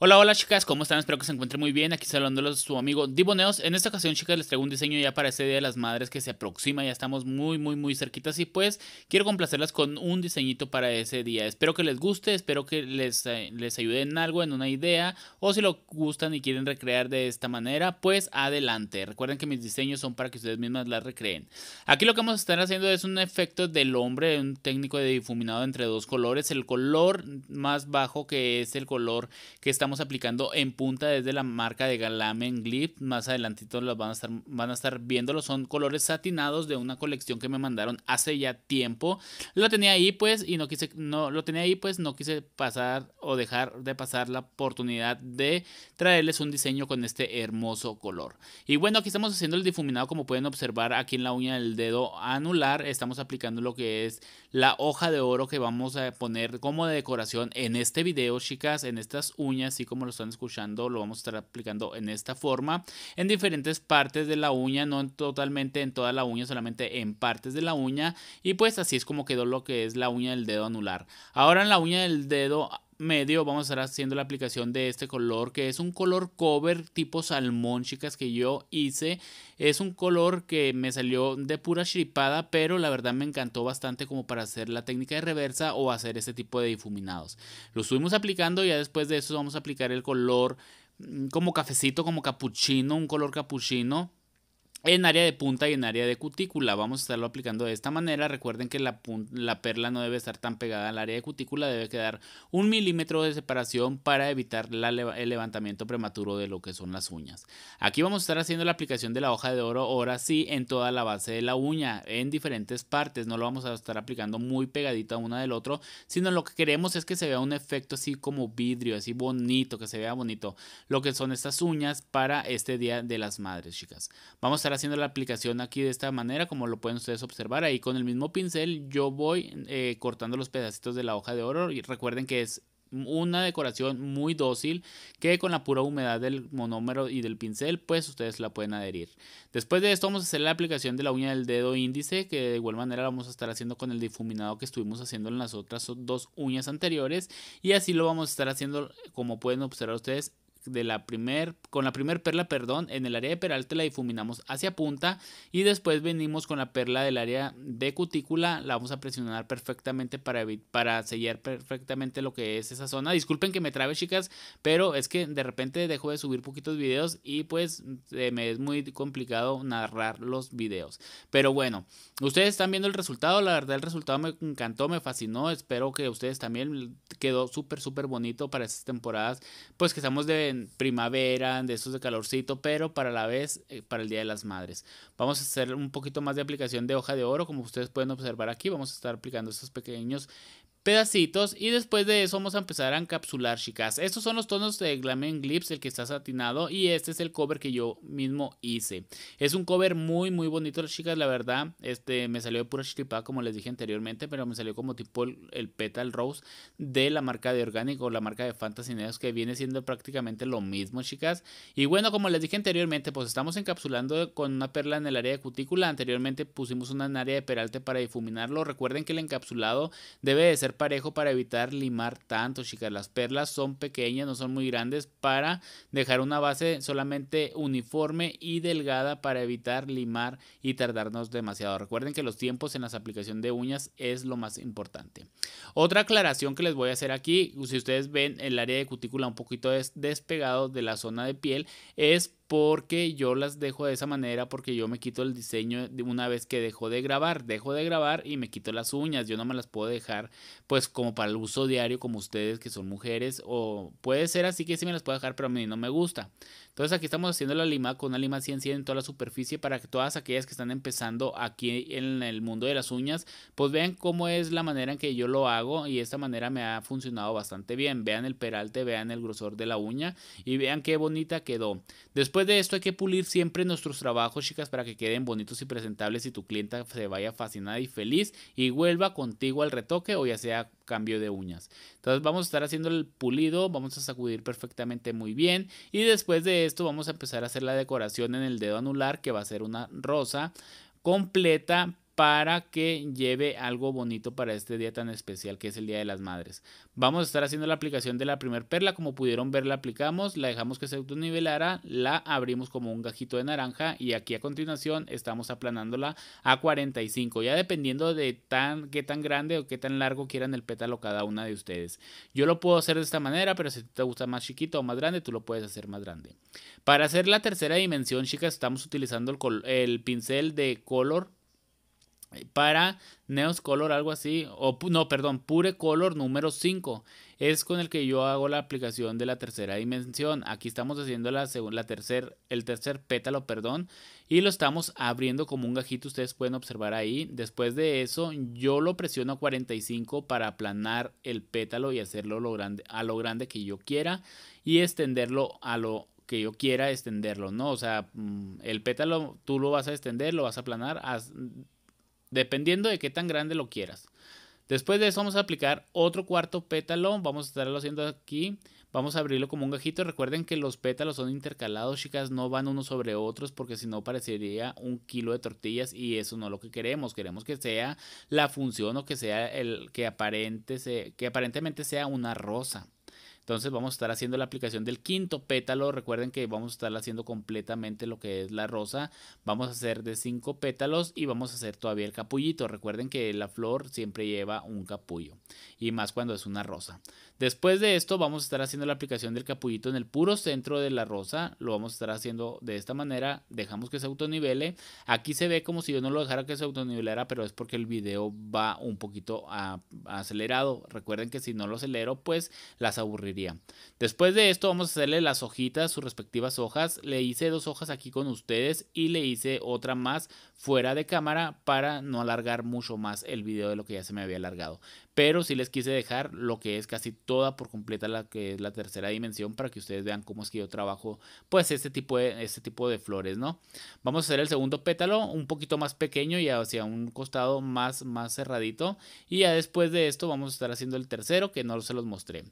Hola, hola chicas, ¿cómo están? Espero que se encuentren muy bien. Aquí saludándolos su amigo Diboneos. En esta ocasión, chicas, les traigo un diseño ya para ese Día de las Madres que se aproxima. Ya estamos muy, muy, muy cerquitas y pues quiero complacerlas con un diseñito para ese día. Espero que les guste, espero que les, eh, les ayude en algo, en una idea o si lo gustan y quieren recrear de esta manera, pues adelante. Recuerden que mis diseños son para que ustedes mismas las recreen. Aquí lo que vamos a estar haciendo es un efecto del hombre, un técnico de difuminado entre dos colores. El color más bajo que es el color que está estamos aplicando en punta desde la marca de Galamen Glyph, Más adelantito los van a estar, van a estar viéndolo. Son colores satinados de una colección que me mandaron hace ya tiempo. Lo tenía ahí pues y no quise, no, lo tenía ahí pues no quise pasar o dejar de pasar la oportunidad de traerles un diseño con este hermoso color. Y bueno, aquí estamos haciendo el difuminado como pueden observar aquí en la uña del dedo anular. Estamos aplicando lo que es la hoja de oro que vamos a poner como decoración en este video, chicas, en estas uñas así como lo están escuchando, lo vamos a estar aplicando en esta forma, en diferentes partes de la uña, no totalmente en toda la uña, solamente en partes de la uña. Y pues así es como quedó lo que es la uña del dedo anular. Ahora en la uña del dedo medio vamos a estar haciendo la aplicación de este color que es un color cover tipo salmón chicas que yo hice es un color que me salió de pura chiripada pero la verdad me encantó bastante como para hacer la técnica de reversa o hacer este tipo de difuminados lo estuvimos aplicando y ya después de eso vamos a aplicar el color mm, como cafecito como capuchino un color capuchino en área de punta y en área de cutícula. Vamos a estarlo aplicando de esta manera. Recuerden que la, perla no debe estar tan pegada al área de cutícula, debe quedar un milímetro de separación para evitar el levantamiento prematuro de lo que son las uñas. Aquí vamos a estar haciendo la aplicación de la hoja de oro, ahora sí, en toda la base de la uña, en diferentes partes. No lo vamos a estar aplicando muy pegadita una del otro, sino lo que queremos es que se vea un efecto así como vidrio, así bonito, que se vea bonito lo que son estas uñas para este Día de las Madres, chicas. Vamos a haciendo la aplicación aquí de esta manera, como lo pueden ustedes observar. Ahí con el mismo pincel yo voy eh, cortando los pedacitos de la hoja de oro. Y recuerden que es una decoración muy dócil que con la pura humedad del monómero y del pincel pues ustedes la pueden adherir después de esto vamos a hacer la aplicación de la uña del dedo índice que de igual manera vamos a estar haciendo con el difuminado que estuvimos haciendo en las otras dos uñas anteriores y así lo vamos a estar haciendo como pueden observar ustedes de la primer, con la primera perla perdón, en el área de peralte la difuminamos hacia punta y después venimos con la perla del área de cutícula, la vamos a presionar perfectamente para, para sellar perfectamente lo que es esa zona. Disculpen que me trabe chicas, pero es que de repente dejo de subir poquitos videos y pues me es muy complicado narrar los videos. Pero bueno, ustedes están viendo el resultado, la verdad el resultado me encantó, me fascinó, espero que ustedes también quedó súper súper bonito para estas temporadas pues que estamos de primavera, de esos de calorcito, pero para la vez eh, para el Día de las Madres. Vamos a hacer un poquito más de aplicación de hoja de oro, como ustedes pueden observar aquí, vamos a estar aplicando estos pequeños pedacitos y después de eso vamos a empezar a encapsular, chicas. Estos son los tonos de Glamen Glips, el que está satinado y este es el cover que yo mismo hice. Es un cover muy muy bonito, chicas, la verdad. Este me salió de pura como les dije anteriormente, pero me salió como tipo el, Petal Rose de la marca de orgánico la marca de Fantasy Neos que viene siendo prácticamente lo mismo, chicas. Y bueno, como les dije anteriormente, pues estamos encapsulando con una perla en el área de cutícula. Anteriormente pusimos una en área de peralte para difuminarlo. Recuerden que el encapsulado debe de ser parejo para evitar limar tanto, chicas. Las perlas son pequeñas, no son muy grandes para dejar una base solamente uniforme y delgada para evitar limar y tardarnos demasiado. Recuerden que los tiempos en las aplicación de uñas es lo más importante. Otra aclaración que les voy a hacer aquí, si ustedes ven el área de cutícula un poquito despegado de la zona de piel, es porque yo las dejo de esa manera, porque yo me quito el diseño una vez que dejo de grabar, dejo de grabar y me quito las uñas, yo no me las puedo dejar pues como para el uso diario como ustedes que son mujeres o puede ser así que sí me las puedo dejar, pero a mí no me gusta. Entonces aquí estamos haciendo la lima con una lima 100 100 en toda la superficie para que todas aquellas que están empezando aquí en el mundo de las uñas, pues vean cómo es la manera en que yo lo hago y esta manera me ha funcionado bastante bien. Vean el peralte, vean el grosor de la uña y vean qué bonita quedó. Después Después de esto hay que pulir siempre nuestros trabajos, chicas, para que queden bonitos y presentables y tu clienta se vaya fascinada y feliz y vuelva contigo al retoque o ya sea cambio de uñas. Entonces vamos a estar haciendo el pulido, vamos a sacudir perfectamente muy bien y después de esto vamos a empezar a hacer la decoración en el dedo anular que va a ser una rosa completa para que lleve algo bonito para este día tan especial que es el Día de las Madres. Vamos a estar haciendo la aplicación de la primer perla, como pudieron ver la aplicamos, la dejamos que se nivelara, la abrimos como un gajito de naranja y aquí a continuación estamos aplanándola a 45, ya dependiendo de tan, qué tan grande o qué tan largo quieran el pétalo cada una de ustedes. Yo lo puedo hacer de esta manera, pero si te gusta más chiquito o más grande, tú lo puedes hacer más grande. Para hacer la tercera dimensión, chicas, estamos utilizando el, el pincel de color para Neos Color, algo así, o no, perdón, Pure Color número 5, es con el que yo hago la aplicación de la tercera dimensión. Aquí estamos haciendo la, la el tercer pétalo, perdón, y lo estamos abriendo como un gajito, ustedes pueden observar ahí. Después de eso, yo lo presiono a 45 para aplanar el pétalo y hacerlo a lo grande que yo quiera y extenderlo a lo que yo quiera extenderlo, ¿no? O sea, mm, el pétalo tú lo vas a extender, lo vas a aplanar, dependiendo de qué tan grande lo quieras. Después de eso vamos a aplicar otro cuarto pétalo, vamos a estarlo haciendo aquí, vamos a abrirlo como un gajito, recuerden que los pétalos son intercalados chicas, no van unos sobre otros porque si no parecería un kilo de tortillas y eso no es lo que queremos, queremos que sea la función o que sea el que, que aparentemente sea una rosa. Entonces vamos a estar haciendo la aplicación del quinto pétalo. Recuerden que vamos a estar haciendo completamente lo que es la rosa. Vamos a hacer de cinco pétalos y vamos a hacer todavía el capullito. Recuerden que la flor siempre lleva un capullo y más cuando es una rosa. Después de esto vamos a estar haciendo la aplicación del capullito en el puro centro de la rosa. Lo vamos a estar haciendo de esta manera. Dejamos que se autonivele. Aquí se ve como si yo no lo dejara que se autonivelara, pero es porque el video va un poquito acelerado. Recuerden que si no lo acelero, pues las aburriría Después de esto vamos a hacerle las hojitas, sus respectivas hojas. Le hice dos hojas aquí con ustedes y le hice otra más fuera de cámara para no alargar mucho más el video de lo que ya se me había alargado. Pero si les quise dejar lo que es casi toda por completa la que es la tercera dimensión para que ustedes vean cómo es que yo trabajo pues este tipo de, este tipo de flores, ¿no? Vamos a hacer el segundo pétalo un poquito más pequeño y hacia un costado más, más cerradito. Y ya después de esto vamos a estar haciendo el tercero que no se los mostré.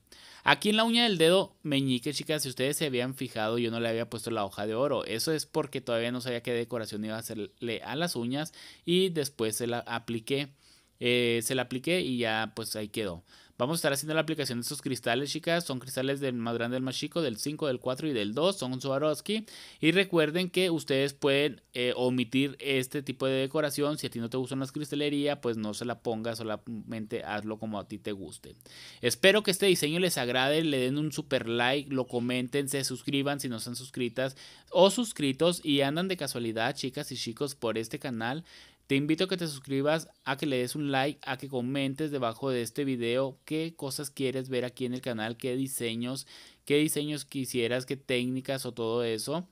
Aquí en la uña del dedo meñique, chicas, si ustedes se habían fijado yo no le había puesto la hoja de oro. Eso es porque todavía no sabía qué decoración iba a hacerle a las uñas y después se la apliqué. Eh, se la apliqué y ya pues ahí quedó. Vamos a estar haciendo la aplicación de estos cristales, chicas. Son cristales del más grande, del más chico, del 5, del 4 y del 2. Son Swarovski. Y recuerden que ustedes pueden eh, omitir este tipo de decoración. Si a ti no te gustan las cristalería, pues no se la pongas. Solamente hazlo como a ti te guste. Espero que este diseño les agrade. Le den un super like, lo comenten, se suscriban si no están suscritas o suscritos y andan de casualidad, chicas y chicos, por este canal. Te invito a que te suscribas, a que le des un like, a que comentes debajo de este video qué cosas quieres ver aquí en el canal, qué diseños, qué diseños quisieras, qué técnicas o todo eso.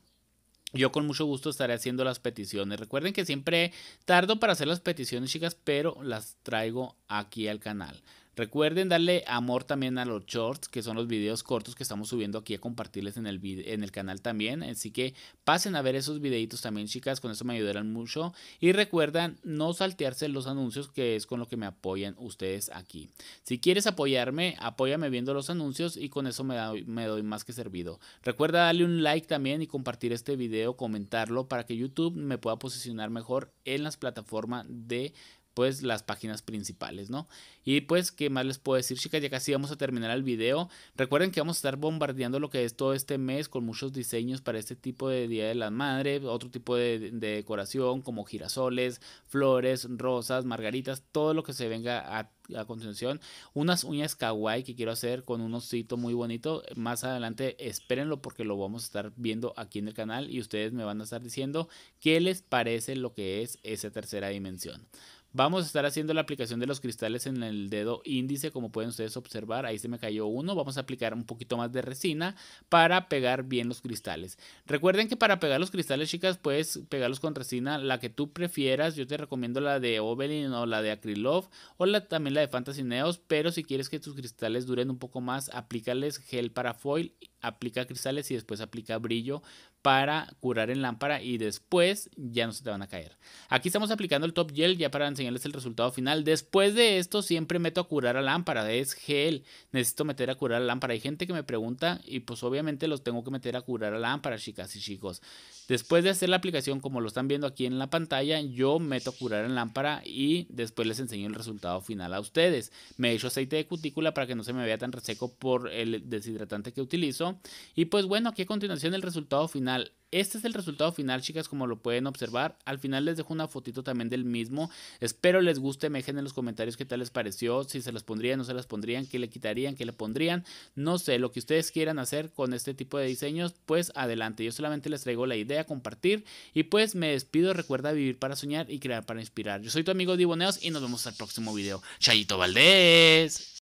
Yo con mucho gusto estaré haciendo las peticiones. Recuerden que siempre tardo para hacer las peticiones, chicas, pero las traigo aquí al canal. Recuerden darle amor también a los shorts, que son los videos cortos que estamos subiendo aquí a compartirles en el, en el canal también. Así que pasen a ver esos videitos también, chicas, con eso me ayudarán mucho. Y recuerdan no saltearse los anuncios, que es con lo que me apoyan ustedes aquí. Si quieres apoyarme, apóyame viendo los anuncios y con eso me, doy, me doy más que servido. Recuerda darle un like también y compartir este video, comentarlo para que YouTube me pueda posicionar mejor en las plataformas de pues las páginas principales, ¿no? Y pues, ¿qué más les puedo decir, chicas? Ya casi vamos a terminar el video. Recuerden que vamos a estar bombardeando lo que es todo este mes con muchos diseños para este tipo de Día de las Madres, otro tipo de, decoración como girasoles, flores, rosas, margaritas, todo lo que se venga a a continuación unas uñas kawaii que quiero hacer con un osito muy bonito. Más adelante espérenlo porque lo vamos a estar viendo aquí en el canal y ustedes me van a estar diciendo qué les parece lo que es esa tercera dimensión. Vamos a estar haciendo la aplicación de los cristales en el dedo índice, como pueden ustedes observar. Ahí se me cayó uno. Vamos a aplicar un poquito más de resina para pegar bien los cristales. Recuerden que para pegar los cristales, chicas, puedes pegarlos con resina, la que tú prefieras. Yo te recomiendo la de Ovelin o la de Acrylove o la, también la de Fantasy Neos. Pero si quieres que tus cristales duren un poco más, aplícales gel para foil aplica cristales y después aplica brillo para curar en lámpara y después ya no se te van a caer. Aquí estamos aplicando el top gel ya para enseñarles el resultado final. Después de esto siempre meto a curar a lámpara, es gel. Necesito meter a curar a lámpara. Hay gente que me pregunta y pues obviamente los tengo que meter a curar a lámpara, chicas y chicos. Después de hacer la aplicación como lo están viendo aquí en la pantalla, yo meto curar en lámpara y después les enseño el resultado final a ustedes. Me echo aceite de cutícula para que no se me vea tan reseco por el deshidratante que utilizo. Y pues bueno, aquí a continuación el resultado final. Este es el resultado final, chicas, como lo pueden observar. Al final les dejo una fotito también del mismo. Espero les guste, me dejen en los comentarios qué tal les pareció, si se las pondrían, no se las pondrían, qué le quitarían, qué le pondrían. No sé, lo que ustedes quieran hacer con este tipo de diseños, pues adelante. Yo solamente les traigo la idea, compartir y pues me despido. Recuerda vivir para soñar y crear para inspirar. Yo soy tu amigo Diboneos y nos vemos al próximo video. Chayito Valdés.